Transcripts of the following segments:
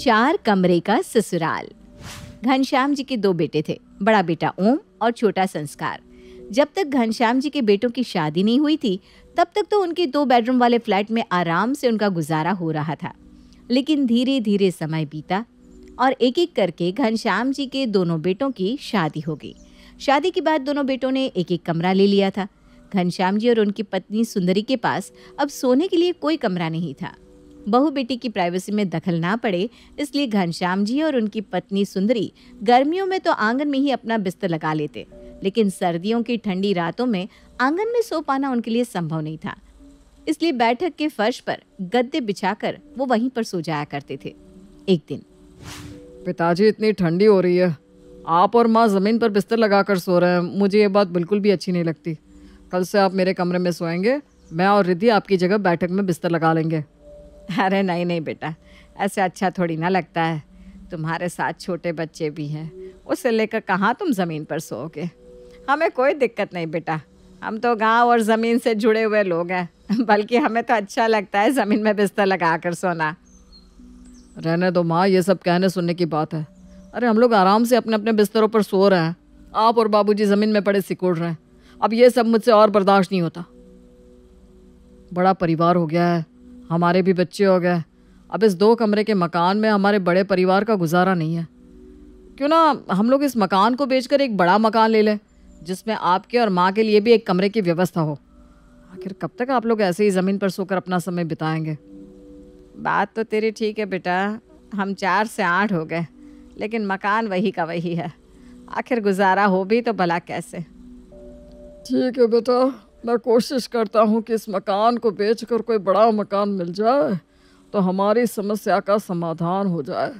चार कमरे का ससुराल घनश्याम जी के दो बेटे थे बड़ा बेटा ओम और छोटा संस्कार जब तक घनश्याम जी के बेटों की शादी नहीं हुई थी तब तक तो उनके दो बेडरूम वाले फ्लैट में आराम से उनका गुजारा हो रहा था लेकिन धीरे धीरे समय बीता और एक एक करके घनश्याम जी के दोनों बेटों की शादी हो गई शादी के बाद दोनों बेटों ने एक एक कमरा ले लिया था घनश्याम जी और उनकी पत्नी सुंदरी के पास अब सोने के लिए कोई कमरा नहीं था बहू बेटी की प्राइवेसी में दखल ना पड़े इसलिए घनश्याम जी और उनकी पत्नी सुंदरी गर्मियों में तो आंगन में ही अपना बिस्तर लगा लेते लेकिन सर्दियों की ठंडी रातों में आंगन में सो पाना उनके लिए संभव नहीं था इसलिए बैठक के फर्श पर गद्दे बिछाकर वो वहीं पर सो जाया करते थे एक दिन पिताजी इतनी ठंडी हो रही है आप और माँ ज़मीन पर बिस्तर लगाकर सो रहे हैं मुझे ये बात बिल्कुल भी अच्छी नहीं लगती कल से आप मेरे कमरे में सोएंगे मैं और रिद्धि आपकी जगह बैठक में बिस्तर लगा लेंगे अरे नहीं नहीं बेटा ऐसे अच्छा थोड़ी ना लगता है तुम्हारे साथ छोटे बच्चे भी हैं उसे लेकर कहाँ तुम ज़मीन पर सोओगे हमें कोई दिक्कत नहीं बेटा हम तो गांव और ज़मीन से जुड़े हुए लोग हैं बल्कि हमें तो अच्छा लगता है ज़मीन में बिस्तर लगा कर सोना रहने दो माँ ये सब कहने सुनने की बात है अरे हम लोग आराम से अपने अपने बिस्तरों पर सो रहे हैं आप और बाबूजी ज़मीन में पड़े सिकुड़ रहे हैं अब ये सब मुझसे और बर्दाश्त नहीं होता बड़ा परिवार हो गया है हमारे भी बच्चे हो गए अब इस दो कमरे के मकान में हमारे बड़े परिवार का गुजारा नहीं है क्यों ना हम लोग इस मकान को बेचकर एक बड़ा मकान ले लें जिसमें आपके और माँ के लिए भी एक कमरे की व्यवस्था हो आखिर कब तक आप लोग ऐसे ही ज़मीन पर सोकर अपना समय बिताएंगे बात तो तेरी ठीक है बेटा हम चार से आठ हो गए लेकिन मकान वही का वही है आखिर गुजारा हो भी तो भला कैसे ठीक है बेटा मैं कोशिश करता हूँ कि इस मकान को बेचकर कोई बड़ा मकान मिल जाए तो हमारी समस्या का समाधान हो जाए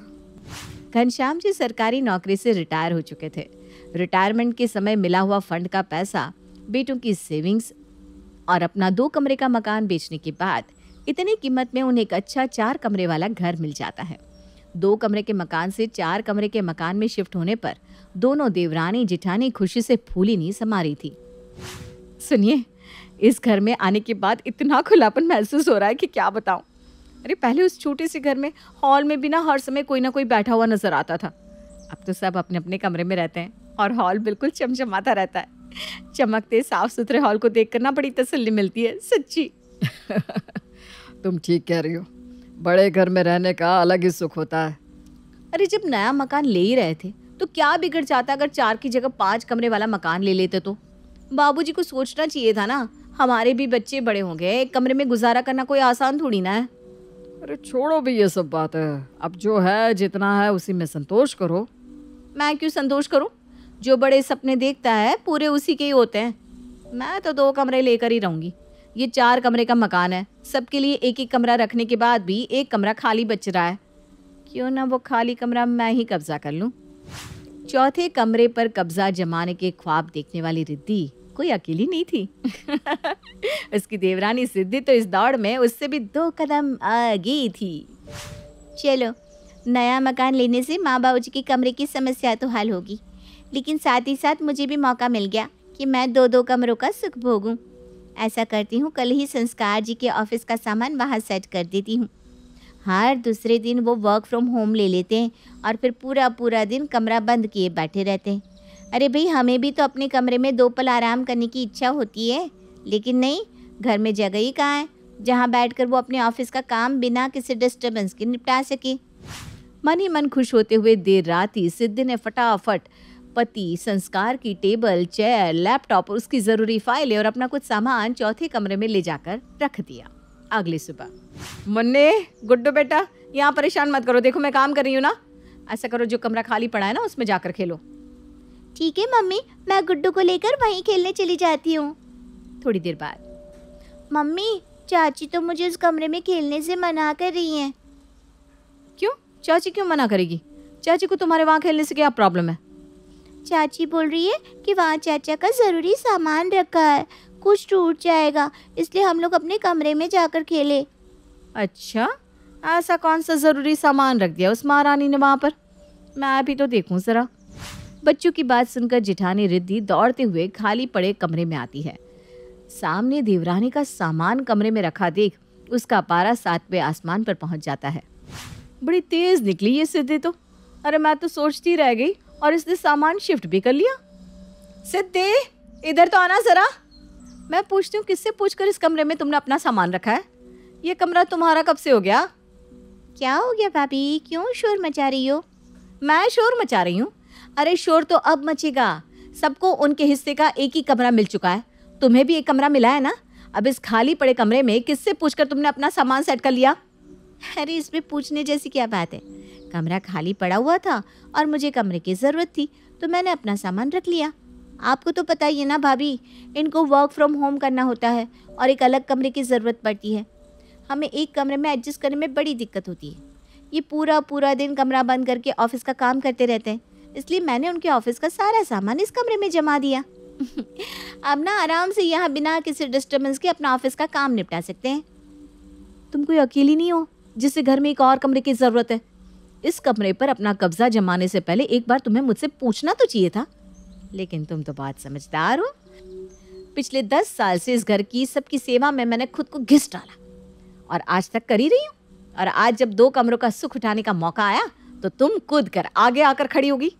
घनश्याम जी सरकारी नौकरी से रिटायर हो चुके थे रिटायरमेंट के समय मिला हुआ फंड का पैसा बेटों की सेविंग्स और अपना दो कमरे का मकान बेचने के बाद इतनी कीमत में उन्हें एक अच्छा चार कमरे वाला घर मिल जाता है दो कमरे के मकान से चार कमरे के मकान में शिफ्ट होने पर दोनों देवरानी जिठानी खुशी से फूली नहीं समारी थी सुनिए इस घर में आने के बाद इतना खुलापन महसूस हो रहा है कि क्या बताऊं अरे पहले उस छोटे से घर में हॉल में भी ना हर समय कोई ना कोई बैठा हुआ नज़र आता था अब तो सब अपने अपने कमरे में रहते हैं और हॉल बिल्कुल चमचमाता रहता है चमकते साफ सुथरे हॉल को देख ना बड़ी तसल्ली मिलती है सच्ची तुम ठीक कह रही हो बड़े घर में रहने का अलग ही सुख होता है अरे जब नया मकान ले ही रहे थे तो क्या बिगड़ जाता अगर चार की जगह पांच कमरे वाला मकान ले लेते तो बाबूजी को सोचना चाहिए था ना हमारे भी बच्चे बड़े होंगे एक कमरे में गुजारा करना कोई आसान थोड़ी ना है अरे छोड़ो भी ये सब बात है अब जो है जितना है उसी में संतोष करो मैं क्यों संतोष करूँ जो बड़े सपने देखता है पूरे उसी के ही होते हैं मैं तो दो कमरे लेकर ही रहूँगी ये चार कमरे का मकान है सबके लिए एक एक कमरा रखने के बाद भी एक कमरा खाली बच रहा है क्यों ना वो खाली कमरा मैं ही कब्जा कर लूँ चौथे कमरे पर कब्जा जमाने के ख्वाब देखने वाली रिद्धि कोई अकेली नहीं थी उसकी देवरानी सिद्धि तो इस दौड़ में उससे भी दो कदम आगे थी चलो नया मकान लेने से माँ बाबू जी की कमरे की समस्या तो हल होगी लेकिन साथ ही साथ मुझे भी मौका मिल गया कि मैं दो दो कमरों का सुख भोगूं ऐसा करती हूँ कल ही संस्कार जी के ऑफिस का सामान वहाँ सेट कर देती हूँ हर दूसरे दिन वो वर्क फ्रॉम होम ले लेते हैं और फिर पूरा पूरा दिन कमरा बंद किए बैठे रहते हैं अरे भाई हमें भी तो अपने कमरे में दो पल आराम करने की इच्छा होती है लेकिन नहीं घर में जगह ही कहाँ है जहाँ बैठकर वो अपने ऑफिस का काम बिना किसी डिस्टर्बेंस के निपटा सके मन ही मन खुश होते हुए देर रात ही सिद्धि ने फटाफट पति संस्कार की टेबल चेयर लैपटॉप और उसकी ज़रूरी फाइलें और अपना कुछ सामान चौथे कमरे में ले जाकर रख दिया अगली सुबह मुन्ने गुड्डू बेटा यहाँ परेशान मत करो देखो मैं काम कर रही हूँ ना ऐसा करो जो कमरा खाली पड़ा है ना उसमें जाकर खेलो ठीक है मम्मी मैं गुड्डू को लेकर वहीं खेलने चली जाती हूँ थोड़ी देर बाद मम्मी चाची तो मुझे उस कमरे में खेलने से मना कर रही हैं क्यों चाची क्यों मना करेगी चाची को तुम्हारे वहाँ खेलने से क्या प्रॉब्लम है चाची बोल रही है कि वहाँ चाचा का ज़रूरी सामान रखा है कुछ टूट जाएगा इसलिए हम लोग अपने कमरे में जाकर खेले अच्छा ऐसा कौन सा ज़रूरी सामान रख दिया उस महारानी ने वहाँ पर मैं अभी तो देखूँ ज़रा बच्चों की बात सुनकर जिठानी रिद्धि दौड़ते हुए खाली पड़े कमरे में आती है सामने देवरानी का सामान कमरे में रखा देख उसका पारा सातवें आसमान पर पहुंच जाता है बड़ी तेज निकली ये सिद्धि तो अरे मैं तो सोचती रह गई और इसने सामान शिफ्ट भी कर लिया सिद्धि इधर तो आना जरा मैं पूछती हूँ किससे पूछकर इस कमरे में तुमने अपना सामान रखा है ये कमरा तुम्हारा कब से हो गया क्या हो गया भाभी क्यों शोर मचा रही हो मैं शोर मचा रही हूँ अरे शोर तो अब मचेगा सबको उनके हिस्से का एक ही कमरा मिल चुका है तुम्हें भी एक कमरा मिला है ना अब इस खाली पड़े कमरे में किससे पूछकर तुमने अपना सामान सेट कर लिया अरे इसमें पूछने जैसी क्या बात है कमरा खाली पड़ा हुआ था और मुझे कमरे की ज़रूरत थी तो मैंने अपना सामान रख लिया आपको तो पता ही है ना भाभी इनको वर्क फ्रॉम होम करना होता है और एक अलग कमरे की ज़रूरत पड़ती है हमें एक कमरे में एडजस्ट करने में बड़ी दिक्कत होती है ये पूरा पूरा दिन कमरा बंद करके ऑफिस का काम करते रहते हैं इसलिए मैंने उनके ऑफिस का सारा सामान इस कमरे में जमा दिया अब ना आराम से यहाँ बिना किसी डिस्टर्बेंस के अपना ऑफिस का काम निपटा सकते हैं तुम कोई अकेली नहीं हो जिससे घर में एक और कमरे की ज़रूरत है इस कमरे पर अपना कब्जा जमाने से पहले एक बार तुम्हें मुझसे पूछना तो चाहिए था लेकिन तुम तो बहुत समझदार हो पिछले दस साल से इस घर की सबकी सेवा में मैंने खुद को घिस डाला और आज तक कर ही रही हूँ और आज जब दो कमरों का सुख उठाने का मौका आया तो तुम कूद कर आगे आकर खड़ी होगी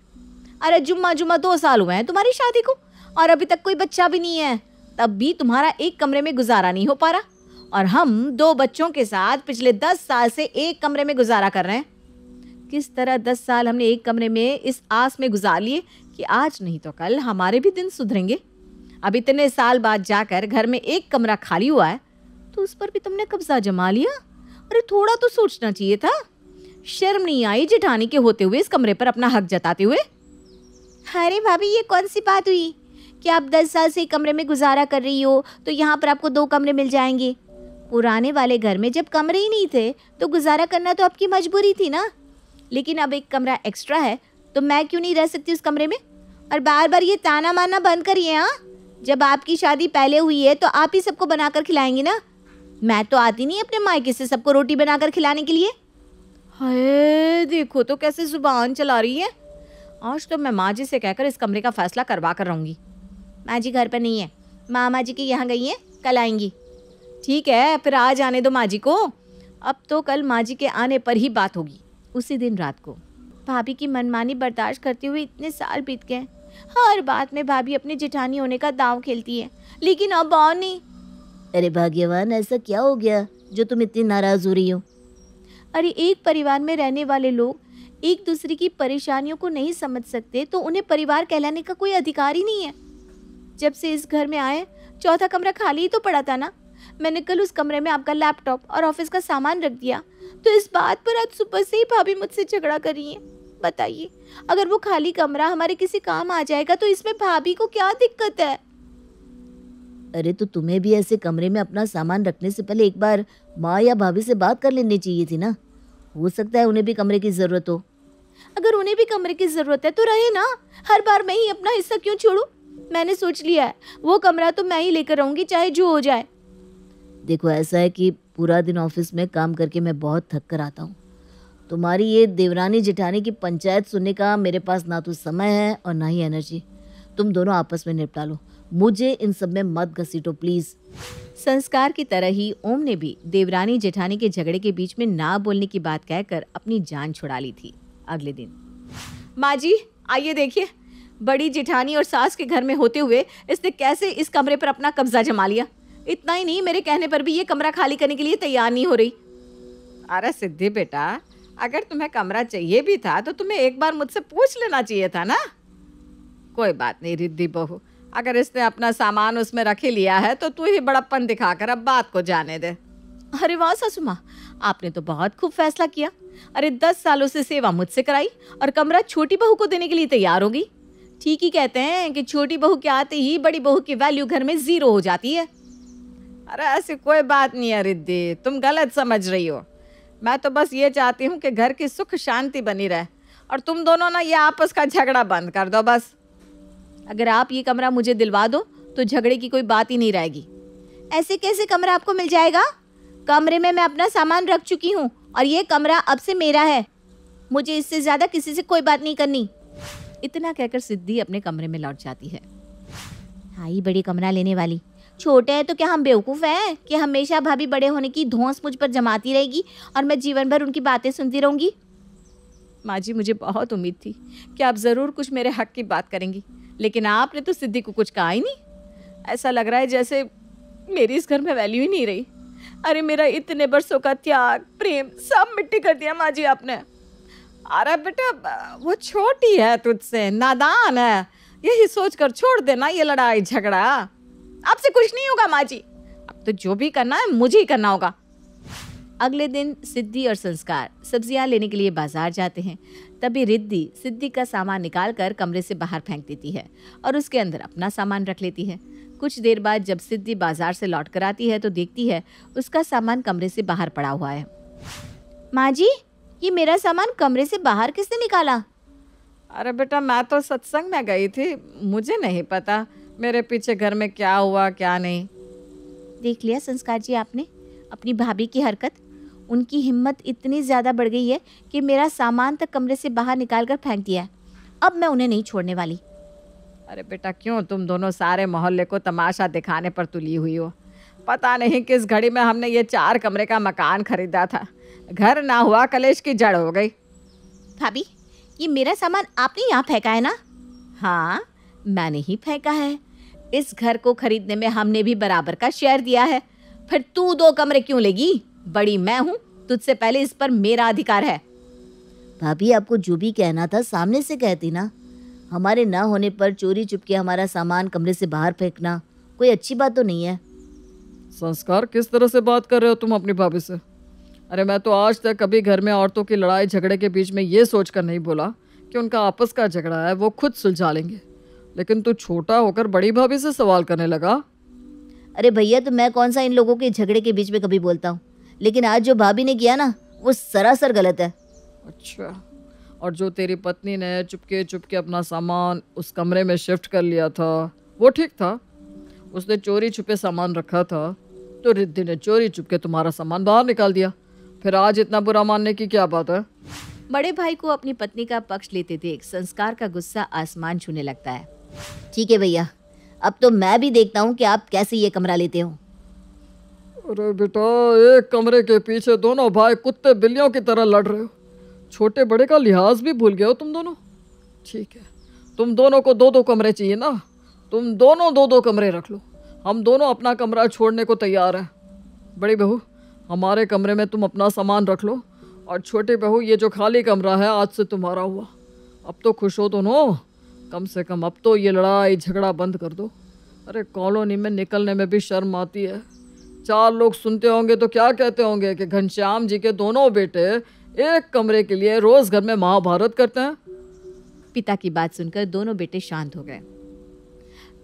अरे जुम्मा जुम्मा दो साल हुए हैं तुम्हारी शादी को और अभी तक कोई बच्चा भी नहीं है तब भी तुम्हारा एक कमरे में गुजारा नहीं हो पा रहा और हम दो बच्चों के साथ पिछले दस साल से एक कमरे में गुजारा कर रहे हैं किस तरह दस साल हमने एक कमरे में इस आस में गुजार लिए कि आज नहीं तो कल हमारे भी दिन सुधरेंगे अब इतने साल बाद जाकर घर में एक कमरा खाली हुआ है तो उस पर भी तुमने कब्जा जमा लिया अरे थोड़ा तो सोचना चाहिए था शर्म नहीं आई जेठानी के होते हुए इस कमरे पर अपना हक जताते हुए अरे भाभी ये कौन सी बात हुई कि आप दस साल से कमरे में गुजारा कर रही हो तो यहाँ पर आपको दो कमरे मिल जाएंगे पुराने वाले घर में जब कमरे ही नहीं थे तो गुजारा करना तो आपकी मजबूरी थी ना लेकिन अब एक कमरा एक्स्ट्रा है तो मैं क्यों नहीं रह सकती उस कमरे में और बार बार ये ताना मारना बंद करिए हाँ जब आपकी शादी पहले हुई है तो आप ही सबको बना कर खिलाएंगे ना मैं तो आती नहीं अपने मायके से सबको रोटी बनाकर खिलाने के लिए है देखो तो कैसे जुबान चला रही है आज तो मैं माँ जी से कहकर इस कमरे का फैसला करवा कर रहूँगी माँ जी घर पर नहीं है मामा जी की यहाँ गई हैं कल आएंगी ठीक है फिर आज आने दो माँ जी को अब तो कल माँ जी के आने पर ही बात होगी उसी दिन रात को भाभी की मनमानी बर्दाश्त करते हुए इतने साल बीत गए हर बात में भाभी अपने जिठानी होने का दाव खेलती है लेकिन अब और नहीं अरे भाग्यवान ऐसा क्या हो गया जो तुम इतनी नाराज़ हो रही हो अरे एक परिवार में रहने वाले लोग एक दूसरे की परेशानियों को नहीं समझ सकते तो उन्हें परिवार कहलाने का कोई अधिकार ही नहीं है जब से इस घर में आए चौथा कमरा खाली ही तो पड़ा था ना मैंने कल उस कमरे में आपका लैपटॉप और ऑफिस का सामान रख दिया तो इस बात पर आज सुबह से ही भाभी मुझसे झगड़ा कर रही है बताइए अगर वो खाली कमरा हमारे किसी काम आ जाएगा तो इसमें भाभी को क्या दिक्कत है अरे तो तुम्हें भी ऐसे कमरे में अपना सामान रखने से पहले एक बार माँ या भाभी से बात कर लेनी चाहिए थी ना हो सकता है उन्हें भी कमरे की ज़रूरत हो अगर उन्हें भी कमरे की ज़रूरत है तो रहे ना हर बार मैं ही अपना हिस्सा क्यों छोड़ू मैंने सोच लिया है वो कमरा तो मैं ही लेकर रहूंगी चाहे जो हो जाए देखो ऐसा है कि पूरा दिन ऑफिस में काम करके मैं बहुत थक कर आता हूँ तुम्हारी ये देवरानी जिठानी की पंचायत सुनने का मेरे पास ना तो समय है और ना ही एनर्जी तुम दोनों आपस में निपटा लो मुझे इन सब में मत घसीटो प्लीज़ संस्कार की तरह ही ओम ने भी देवरानी जेठानी के झगड़े के बीच में ना बोलने की बात कहकर अपनी जान छुड़ा ली थी अगले दिन माँ जी आइए देखिए बड़ी जेठानी और सास के घर में होते हुए इसने कैसे इस कमरे पर अपना कब्जा जमा लिया इतना ही नहीं मेरे कहने पर भी ये कमरा खाली करने के लिए तैयार नहीं हो रही अरे सिद्धि बेटा अगर तुम्हें कमरा चाहिए भी था तो तुम्हें एक बार मुझसे पूछ लेना चाहिए था ना कोई बात नहीं रिद्धि बहू अगर इसने अपना सामान उसमें रख ही लिया है तो तू ही बड़प्पन दिखाकर अब बात को जाने दे अरे वाह सासू माँ आपने तो बहुत खूब फैसला किया अरे दस सालों से सेवा मुझसे कराई और कमरा छोटी बहू को देने के लिए तैयार होगी ठीक ही कहते हैं कि छोटी बहू के आते ही बड़ी बहू की वैल्यू घर में ज़ीरो हो जाती है अरे ऐसी कोई बात नहीं है रिद्धि तुम गलत समझ रही हो मैं तो बस ये चाहती हूँ कि घर की सुख शांति बनी रहे और तुम दोनों ना ये आपस का झगड़ा बंद कर दो बस अगर आप ये कमरा मुझे दिलवा दो तो झगड़े की कोई बात ही नहीं रहेगी ऐसे कैसे कमरा आपको मिल जाएगा कमरे में मैं अपना सामान रख चुकी हूँ और ये कमरा अब से मेरा है मुझे इससे ज़्यादा किसी से कोई बात नहीं करनी इतना कहकर सिद्धि अपने कमरे में लौट जाती है आई हाँ, बड़ी कमरा लेने वाली छोटे हैं तो क्या हम बेवकूफ़ हैं कि हमेशा भाभी बड़े होने की धौंस मुझ पर जमाती रहेगी और मैं जीवन भर उनकी बातें सुनती रहूंगी माँ जी मुझे बहुत उम्मीद थी कि आप ज़रूर कुछ मेरे हक की बात करेंगी लेकिन आपने तो सिद्धि को कुछ कहा ही नहीं ऐसा लग रहा है जैसे मेरी इस घर में वैल्यू ही नहीं रही अरे मेरा इतने बरसों का त्याग प्रेम सब मिट्टी कर दिया माँ जी आपने अरे बेटा वो छोटी है तुझसे नादान है यही सोच कर छोड़ देना ये लड़ाई झगड़ा आपसे कुछ नहीं होगा माँ जी अब तो जो भी करना है मुझे ही करना होगा अगले दिन सिद्धि और संस्कार सब्जियां लेने के लिए बाजार जाते हैं तभी रिद्धि सिद्धि का सामान निकालकर कमरे से बाहर फेंक देती है और उसके अंदर अपना सामान रख लेती है कुछ देर बाद जब सिद्धि बाजार से लौट कर आती है तो देखती है उसका सामान कमरे से बाहर पड़ा हुआ है माँ जी ये मेरा सामान कमरे से बाहर किसने निकाला अरे बेटा मैं तो सत्संग में गई थी मुझे नहीं पता मेरे पीछे घर में क्या हुआ क्या नहीं देख लिया संस्कार जी आपने अपनी भाभी की हरकत उनकी हिम्मत इतनी ज़्यादा बढ़ गई है कि मेरा सामान तक कमरे से बाहर निकाल कर फेंक दिया है अब मैं उन्हें नहीं छोड़ने वाली अरे बेटा क्यों तुम दोनों सारे मोहल्ले को तमाशा दिखाने पर तुली हुई हो पता नहीं किस घड़ी में हमने ये चार कमरे का मकान खरीदा था घर ना हुआ कलेश की जड़ हो गई भाभी ये मेरा सामान आपने यहाँ फेंका है ना हाँ मैंने ही फेंका है इस घर को खरीदने में हमने भी बराबर का शेयर दिया है फिर तू दो कमरे क्यों लेगी बड़ी मैं हूँ तुझसे पहले इस पर मेरा अधिकार है भाभी आपको जो भी कहना था सामने से कहती ना हमारे ना होने पर चोरी चुपके हमारा सामान कमरे से बाहर फेंकना कोई अच्छी बात तो नहीं है संस्कार किस तरह से बात कर रहे हो तुम अपनी भाभी से अरे मैं तो आज तक कभी घर में औरतों की लड़ाई झगड़े के बीच में ये सोच कर नहीं बोला कि उनका आपस का झगड़ा है वो खुद सुलझा लेंगे लेकिन तू छोटा होकर बड़ी भाभी से सवाल करने लगा अरे भैया तो मैं कौन सा इन लोगों के झगड़े के बीच में कभी बोलता हूँ लेकिन आज जो भाभी ने किया ना वो सरासर गलत है अच्छा और जो तेरी पत्नी ने चुपके चुपके अपना सामान उस कमरे में शिफ्ट कर लिया था वो ठीक था उसने चोरी छुपे सामान रखा था तो रिद्धि ने चोरी छुपके तुम्हारा सामान बाहर निकाल दिया फिर आज इतना बुरा मानने की क्या बात है बड़े भाई को अपनी पत्नी का पक्ष लेते देख संस्कार का गुस्सा आसमान छूने लगता है ठीक है भैया अब तो मैं भी देखता हूँ कि आप कैसे ये कमरा लेते हो अरे बेटा एक कमरे के पीछे दोनों भाई कुत्ते बिल्लियों की तरह लड़ रहे हो छोटे बड़े का लिहाज भी भूल गए हो तुम दोनों ठीक है तुम दोनों को दो दो कमरे चाहिए ना तुम दोनों दो दो कमरे रख लो हम दोनों अपना कमरा छोड़ने को तैयार हैं बड़ी बहू हमारे कमरे में तुम अपना सामान रख लो और छोटे बहू ये जो खाली कमरा है आज से तुम्हारा हुआ अब तो खुश हो दोनों तो कम से कम अब तो ये लड़ाई झगड़ा बंद कर दो अरे कॉलोनी में निकलने में भी शर्म आती है चार लोग सुनते होंगे तो क्या कहते होंगे कि घनश्याम जी के दोनों बेटे एक कमरे के लिए रोज घर में महाभारत करते हैं पिता की बात सुनकर दोनों बेटे शांत हो गए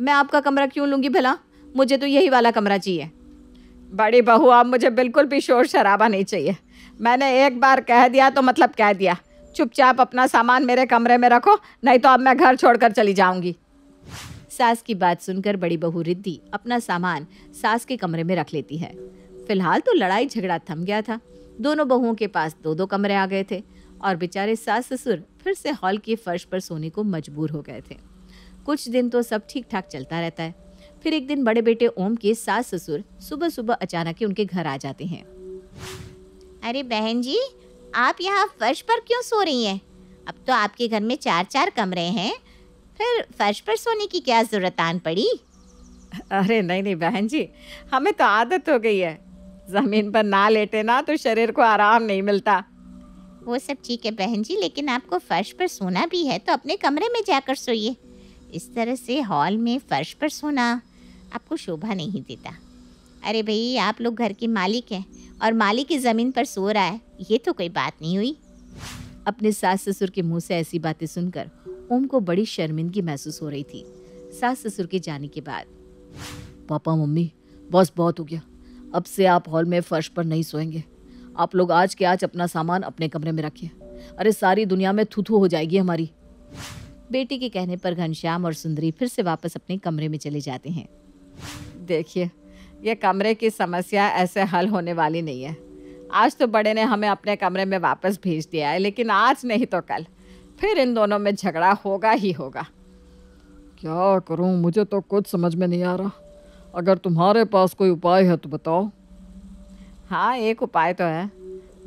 मैं आपका कमरा क्यों लूंगी भला मुझे तो यही वाला कमरा चाहिए बड़ी बहू आप मुझे बिल्कुल भी शोर शराबा नहीं चाहिए मैंने एक बार कह दिया तो मतलब कह दिया चुपचाप अपना सामान मेरे कमरे में रखो नहीं तो अब मैं घर छोड़कर चली जाऊंगी सास की बात सुनकर बड़ी बहू रिद्धि अपना सामान सास के कमरे में रख लेती है फिलहाल तो लड़ाई झगड़ा थम गया था दोनों बहुओं के पास दो दो कमरे आ गए थे और बेचारे सास ससुर फिर से हॉल के फर्श पर सोने को मजबूर हो गए थे कुछ दिन तो सब ठीक ठाक चलता रहता है फिर एक दिन बड़े बेटे ओम के सास ससुर सुबह सुबह अचानक ही उनके घर आ जाते हैं अरे बहन जी आप यहाँ फर्श पर क्यों सो रही हैं अब तो आपके घर में चार चार कमरे हैं फिर फर्श पर सोने की क्या जरूरत आन पड़ी अरे नहीं नहीं बहन जी हमें तो आदत हो गई है ज़मीन पर ना लेटे ना तो शरीर को आराम नहीं मिलता वो सब ठीक है बहन जी लेकिन आपको फर्श पर सोना भी है तो अपने कमरे में जाकर सोइए इस तरह से हॉल में फर्श पर सोना आपको शोभा नहीं देता अरे भई आप लोग घर के मालिक हैं और मालिक की ज़मीन पर सो रहा है ये तो कोई बात नहीं हुई अपने सास ससुर के मुंह से ऐसी बातें सुनकर ओम को बड़ी शर्मिंदगी महसूस हो रही थी सास ससुर के जाने के बाद पापा मम्मी बस बहुत हो गया अब से आप हॉल में फर्श पर नहीं सोएंगे आप लोग आज के आज अपना सामान अपने कमरे में रखिए अरे सारी दुनिया में थू हो जाएगी हमारी बेटी के कहने पर घनश्याम और सुंदरी फिर से वापस अपने कमरे में चले जाते हैं देखिए यह कमरे की समस्या ऐसे हल होने वाली नहीं है आज तो बड़े ने हमें अपने कमरे में वापस भेज दिया है लेकिन आज नहीं तो कल फिर इन दोनों में झगड़ा होगा ही होगा क्या करूं मुझे तो कुछ समझ में नहीं आ रहा अगर तुम्हारे पास कोई उपाय है तो बताओ हाँ एक उपाय तो है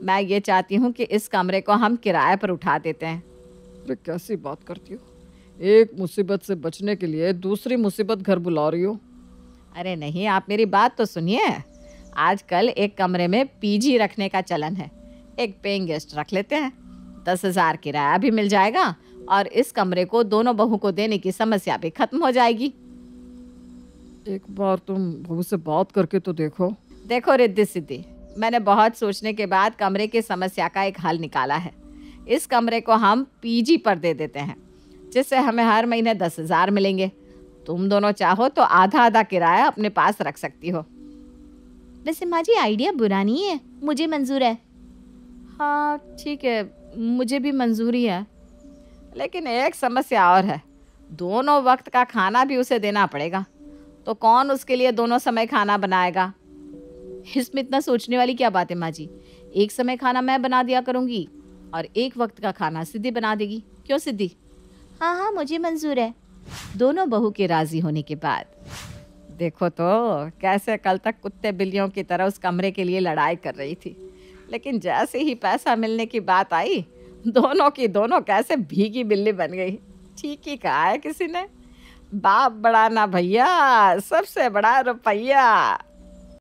मैं ये चाहती हूँ कि इस कमरे को हम किराए पर उठा देते हैं अरे कैसी बात करती हो एक मुसीबत से बचने के लिए दूसरी मुसीबत घर बुला रही हो अरे नहीं आप मेरी बात तो सुनिए आजकल एक कमरे में पीजी रखने का चलन है एक पेइंग गेस्ट रख लेते हैं दस हज़ार किराया भी मिल जाएगा और इस कमरे को दोनों बहू को देने की समस्या भी खत्म हो जाएगी एक बार तुम बहू से बात करके तो देखो देखो रिद्धि सिद्धि मैंने बहुत सोचने के बाद कमरे की समस्या का एक हल निकाला है इस कमरे को हम पीजी पर दे देते हैं जिससे हमें हर महीने दस हज़ार मिलेंगे तुम दोनों चाहो तो आधा आधा किराया अपने पास रख सकती हो वैसे माँ जी आइडिया बुरा नहीं है मुझे मंजूर है हाँ ठीक है मुझे भी मंजूरी है लेकिन एक समस्या और है दोनों वक्त का खाना भी उसे देना पड़ेगा तो कौन उसके लिए दोनों समय खाना बनाएगा इसमें इतना सोचने वाली क्या बात है माँ जी एक समय खाना मैं बना दिया करूँगी और एक वक्त का खाना सिद्धि बना देगी क्यों सिद्धि हाँ हाँ मुझे मंजूर है दोनों बहू के राज़ी होने के बाद देखो तो कैसे कल तक कुत्ते बिल्लियों की तरह उस कमरे के लिए लड़ाई कर रही थी लेकिन जैसे ही पैसा मिलने की बात आई दोनों की दोनों कैसे भीगी बिल्ली बन गई ठीक ही कहा है किसी ने बाप बड़ा ना भैया सबसे बड़ा रुपया